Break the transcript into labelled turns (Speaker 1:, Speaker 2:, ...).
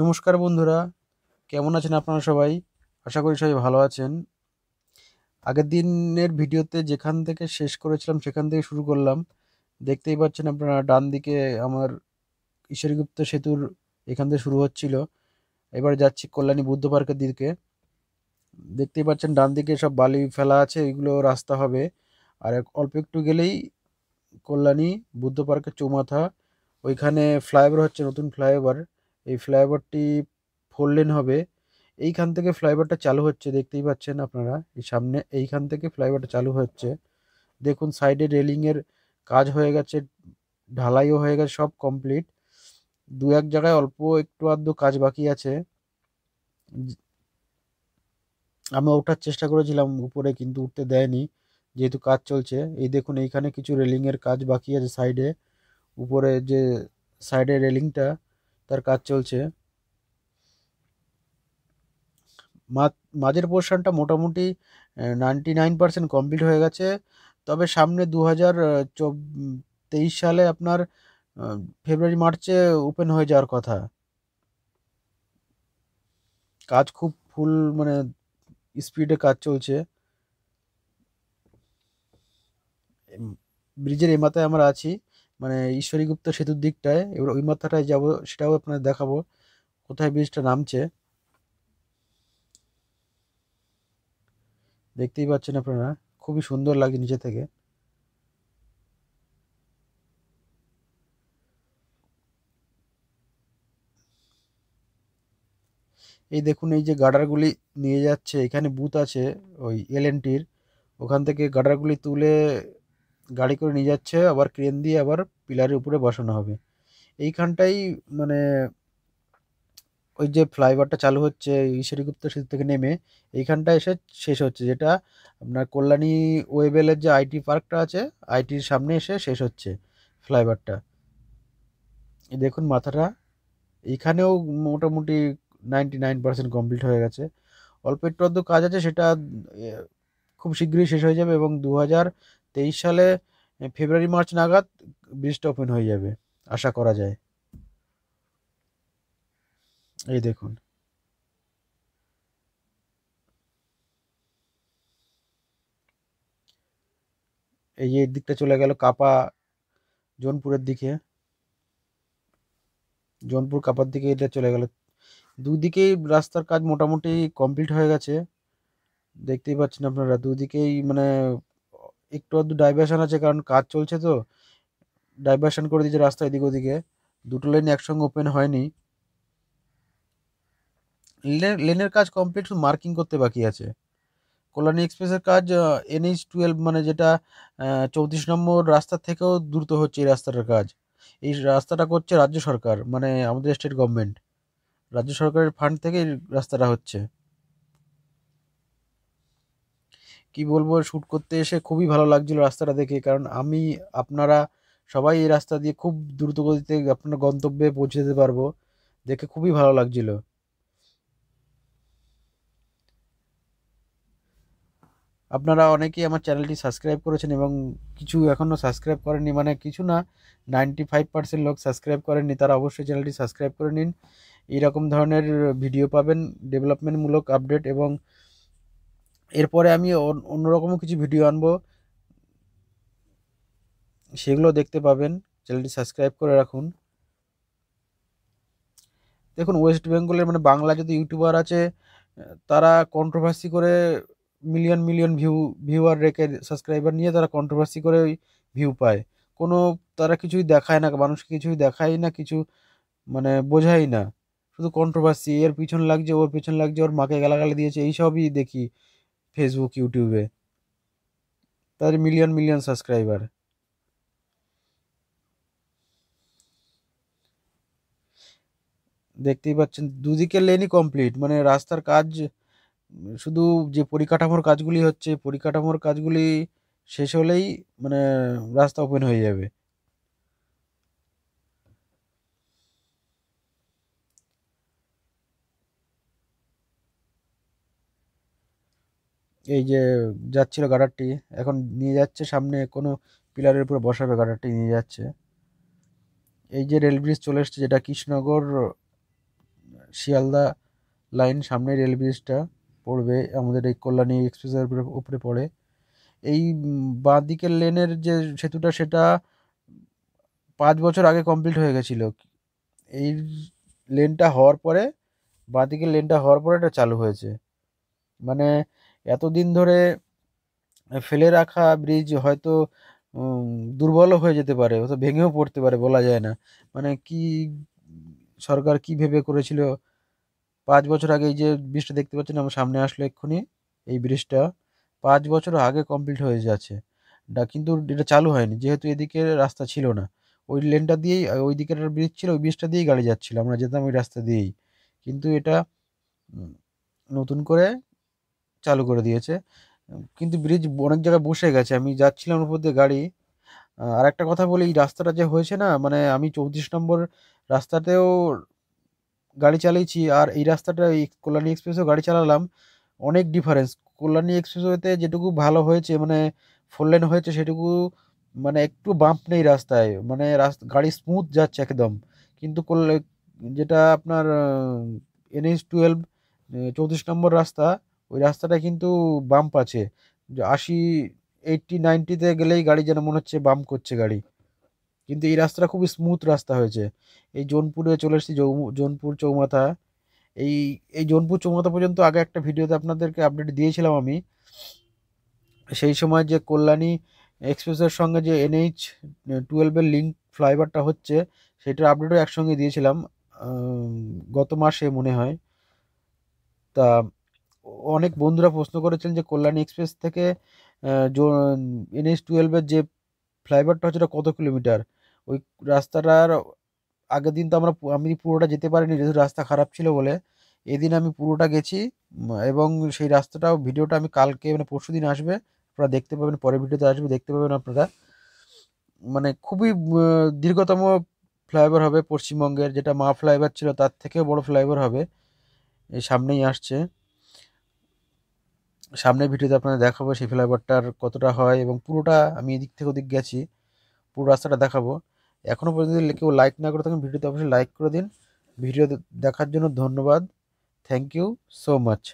Speaker 1: নমস্কার বন্ধুরা কেমন আছেন আপনারা সবাই আশা করি সবাই ভালো আছেন আগের দিনের ভিডিওতে যেখান থেকে শেষ করেছিলাম সেখান থেকে শুরু করলাম দেখতেই পাচ্ছেন আপনারা ডান দিকে আমার ঈশ্বরীগুপ্ত সেতুর এখান থেকে শুরু হচ্ছিল এবার যাচ্ছি কল্যাণী বুদ্ধ পার্কের দিকে দেখতেই পাচ্ছেন ডান দিকে সব বালি ফেলা আছে এগুলো রাস্তা হবে আর অল্প একটু গেলেই কল্যাণী বুদ্ধ পার্কের চৌমাথা ওইখানে ফ্লাইওভার হচ্ছে নতুন ফ্লাইওভার এই ফ্লাইওভারটি ফোর লেন হবে এইখান থেকে ফ্লাইওভারটা চালু হচ্ছে দেখতেই পাচ্ছেন আপনারা এই সামনে এইখান থেকে ফ্লাইওভারটা চালু হচ্ছে দেখুন সাইডে রেলিংয়ের কাজ হয়ে গেছে ঢালাইও হয়ে গেছে সব কমপ্লিট দু এক জায়গায় অল্প একটু আধটু কাজ বাকি আছে আমি ওঠার চেষ্টা করেছিলাম উপরে কিন্তু উঠতে দেয়নি যেহেতু কাজ চলছে এই দেখুন এইখানে কিছু রেলিংয়ের কাজ বাকি আছে সাইডে উপরে যে সাইডে রেলিংটা তার কাজ চলছে মাঝের পোর্শনটা মোটামুটি নাইনটি নাইন পার্সেন্ট কমপ্লিট হয়ে গেছে তবে সামনে দু হাজার তেইশ সালে আপনার ফেব্রুয়ারি মার্চে ওপেন হয়ে যাওয়ার কথা কাজ খুব ফুল মানে স্পিডে কাজ চলছে ব্রিজের এমাতে আমরা আছি মানে ঈশ্বরীগুপ্ত সেতুর দিকটায় এবার ওই মাথাটায় যাব সেটাও আপনাদের দেখাবো কোথায় ব্রিজটা নামছে দেখতেই পাচ্ছেন আপনারা খুবই সুন্দর লাগে নিচে থেকে এই দেখুন এই যে গাডারগুলি নিয়ে যাচ্ছে এখানে বুথ আছে ওই এল ওখান থেকে গাডারগুলি তুলে গাড়ি করে নিয়ে যাচ্ছে আবার ক্রেন দিয়ে আবার পিলারের উপরে বসানো হবে এইখানটাই মানে ওই যে ফ্লাইওভারটা চালু হচ্ছে ঈশ্বরীগুপ্ত সেতু থেকে নেমে এইখানটা এসে শেষ হচ্ছে যেটা আপনার কল্যাণী ওয়েবেলের যে আইটি পার্কটা আছে আইটির সামনে এসে শেষ হচ্ছে ফ্লাইওভারটা দেখুন মাথাটা এখানেও মোটামুটি নাইনটি নাইন পার্সেন্ট কমপ্লিট হয়ে গেছে অল্প একটু কাজ আছে সেটা খুব শীঘ্রই শেষ হয়ে যাবে এবং দু হাজার তেইশ সালে ফেব্রুয়ারি মার্চ নাগাদ ব্রিজটা ওপেন হয়ে যাবে আশা করা যায় এই দেখুন এই যে দিকটা চলে গেল কাপা জোনপুরের দিকে জোনপুর কাপার দিকে এটা চলে গেল দুদিকেই রাস্তার কাজ মোটামুটি কমপ্লিট হয়ে গেছে দেখতেই পাচ্ছেন আপনারা দুদিকেই মানে একটু আধটু ডাইভারশন আছে কারণ কাজ চলছে তো ডাইভারশন করে দিয়েছে রাস্তা এদিক ওদিকে দুটো লেন একসঙ্গে ওপেন হয়নি লেনের কাজ কমপ্লিট মার্কিং করতে বাকি আছে কল্যাণী এক্সপ্রেসের কাজ এনএইচ টুয়েলভ মানে যেটা চৌত্রিশ নম্বর রাস্তা থেকেও দ্রুত হচ্ছে এই রাস্তাটার কাজ এই রাস্তাটা করছে রাজ্য সরকার মানে আমাদের স্টেট গভর্নমেন্ট রাজ্য সরকারের ফান্ড থেকে এই রাস্তাটা হচ্ছে কি বলবো শ্যুট করতে এসে খুবই ভালো লাগছিল রাস্তাটা দেখে কারণ আমি আপনারা সবাই এই রাস্তা দিয়ে খুব দ্রুত গতিতে আপনার গন্তব্যে পৌঁছে যেতে পারবো দেখে খুবই ভালো লাগছিল আপনারা অনেকেই আমার চ্যানেলটি সাবস্ক্রাইব করেছেন এবং কিছু এখনও সাবস্ক্রাইব করেননি মানে কিছু না নাইনটি ফাইভ পার্সেন্ট লোক সাবস্ক্রাইব করেননি তারা অবশ্যই চ্যানেলটি সাবস্ক্রাইব করে নিন এইরকম ধরনের ভিডিও পাবেন ডেভেলপমেন্টমূলক আপডেট এবং এরপরে আমি অন্যরকম কিছু ভিডিও আনবো সেগুলো দেখতে পাবেন চ্যানেলটি সাবস্ক্রাইব করে রাখুন দেখুন ওয়েস্ট বেঙ্গলের মানে বাংলা যদি ইউটিউবার আছে তারা কন্ট্রোভার্সি করে মিলিয়ন মিলিয়ন ভিউ ভিউয়ার রেখে সাবস্ক্রাইবার নিয়ে তারা কন্ট্রোভার্সি করে ভিউ পায় কোনো তারা কিছুই দেখায় না মানুষকে কিছুই দেখায় না কিছু মানে বোঝাই না শুধু কন্ট্রোভার্সি এর পিছন লাগছে ওর পিছন লাগছে ওর মাকে গালাগালি দিয়েছে এইসবই দেখি ফেসবুক ইউটিউবে তাদের মিলিয়ন মিলিয়ন সাবস্ক্রাইবার দেখতেই পাচ্ছেন দুদিকে লেনই কমপ্লিট মানে রাস্তার কাজ শুধু যে পরিকাঠামোর কাজগুলি হচ্ছে পরিকাঠামোর কাজগুলি শেষ হলেই মানে রাস্তা ওপেন হয়ে যাবে এই যে যাচ্ছিল গাডারটি এখন নিয়ে যাচ্ছে সামনে কোনো পিলারের উপরে বসাবে গাডারটি নিয়ে যাচ্ছে এই যে রেল ব্রিজ চলে এসছে যেটা কৃষ্ণনগর শিয়ালদা লাইন সামনে রেল ব্রিজটা পড়বে আমাদের এই কল্যাণী এক্সপ্রেসের উপরে পড়ে এই বাঁ দিকের লেনের যে সেতুটা সেটা পাঁচ বছর আগে কমপ্লিট হয়ে গেছিলো এই লেনটা হওয়ার পরে বাঁ দিকের লেনটা হওয়ার পরে এটা চালু হয়েছে মানে এতদিন ধরে ফেলে রাখা ব্রিজ হয়তো দুর্বল হয়ে যেতে পারে অথবা ভেঙেও পড়তে পারে বলা যায় না মানে কি সরকার কি ভেবে করেছিল পাঁচ বছর আগে এই যে ব্রিজটা দেখতে পাচ্ছেন আমার সামনে আসলো এক্ষুনি এই ব্রিজটা পাঁচ বছর আগে কমপ্লিট হয়ে যাচ্ছে কিন্তু এটা চালু হয়নি যেহেতু এদিকে রাস্তা ছিল না ওই লেনটা দিয়েই ওই দিকের একটা ব্রিজ ছিল ওই ব্রিজটা দিয়েই গাড়ি যাচ্ছিল আমরা যেতাম ওই রাস্তা দিয়েই কিন্তু এটা নতুন করে চালু করে দিয়েছে কিন্তু ব্রিজ অনেক জায়গায় বসে গেছে আমি যাচ্ছিলাম উপর দিয়ে গাড়ি আর একটা কথা বলি এই রাস্তাটা যে হয়েছে না মানে আমি চৌত্রিশ নম্বর রাস্তাতেও গাড়ি চালিয়েছি আর এই রাস্তাটা এই কল্যাণী এক্সপ্রেসেও গাড়ি চালালাম অনেক ডিফারেন্স কল্যাণী এক্সপ্রেসওয়েতে যেটুকু ভালো হয়েছে মানে ফোর লেন হয়েছে সেটুকু মানে একটু বাম্প নেই রাস্তায় মানে রাস্তা গাড়ি স্মুথ যাচ্ছে একদম কিন্তু যেটা আপনার এনএইচ টুয়েলভ চৌত্রিশ নম্বর রাস্তা ওই রাস্তাটা কিন্তু বাম্প আছে আশি এইটটি নাইনটিতে গেলেই গাড়ি যেন মনে হচ্ছে বাম্প করছে গাড়ি কিন্তু এই রাস্তাটা খুবই স্মুথ রাস্তা হয়েছে এই জোনপুরে চলে এসেছি জোনপুর চৌমাথা এই এই জোনপুর চৌমাথা পর্যন্ত আগে একটা ভিডিওতে আপনাদেরকে আপডেট দিয়েছিলাম আমি সেই সময় যে কল্যাণী এক্সপ্রেসের সঙ্গে যে এনএইচ টুয়েলভের লিঙ্ক ফ্লাইওভারটা হচ্ছে সেটার আপডেটও একসঙ্গে দিয়েছিলাম গত মাসে মনে হয় তা অনেক বন্ধুরা প্রশ্ন করেছেন যে কল্যাণী এক্সপ্রেস থেকে এনএস টুয়েলভের যে ফ্লাইওভারটা হচ্ছে কত কিলোমিটার ওই রাস্তাটার আগের দিন তো আমরা আমি পুরোটা যেতে পারিনি যেহেতু রাস্তা খারাপ ছিল বলে এদিন আমি পুরোটা গেছি এবং সেই রাস্তাটাও ভিডিওটা আমি কালকে মানে পরশু দিন আসবে আপনারা দেখতে পাবেন পরের ভিডিওতে আসবে দেখতে পাবেন আপনারা মানে খুবই দীর্ঘতম ফ্লাইওভার হবে পশ্চিমবঙ্গের যেটা মা ফ্লাইওভার ছিল তার থেকেও বড় ফ্লাইওভার হবে সামনেই আসছে সামনের ভিডিওতে আপনাদের দেখাবো সেই ফ্লাইওভারটার কতটা হয় এবং পুরোটা আমি এদিক থেকে ওদিক গেছি পুরো রাস্তাটা দেখাবো এখনও পর্যন্ত কেউ লাইক না করে থাকেন ভিডিওতে অবশ্যই লাইক করে দিন ভিডিও দেখার জন্য ধন্যবাদ থ্যাংক ইউ সো মাচ